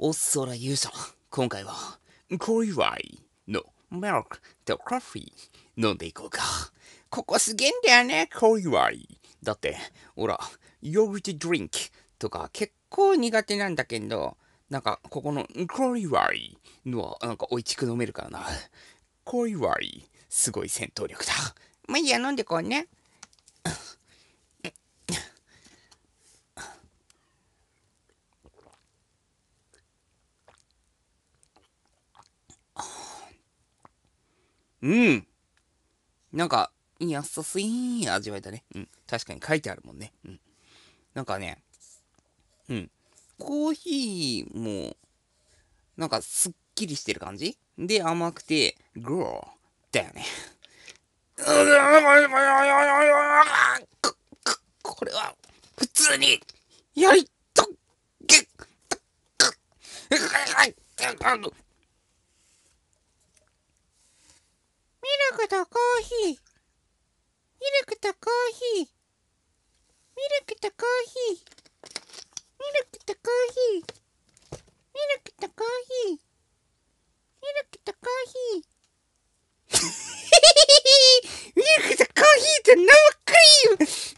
おそらゆうさん、今回は、イワイのメルクとコーヒー飲んでいこうか。ここすげえんだよね、コイワイ。だって、ほら、ヨーグルトドリンクとか結構苦手なんだけど、なんか、ここのイワイのは、なんか、おいしく飲めるからな。コイワイ、すごい戦闘力だ。まあいいや、飲んでこうね。うん。なんか、優しい味わいだね。うん。確かに書いてあるもんね。うん。なんかね、うん。コーヒーも、なんかすっきりしてる感じで、甘くて、グローだよね。これは、普通に、やりと、げっ、クとコーヒー。ミルクとコーヒー。ミルクとコーヒー。ミルクとコーヒー。ミルクとコーヒー。ミルクとコーヒー。ミルクとコーヒーと生クリーム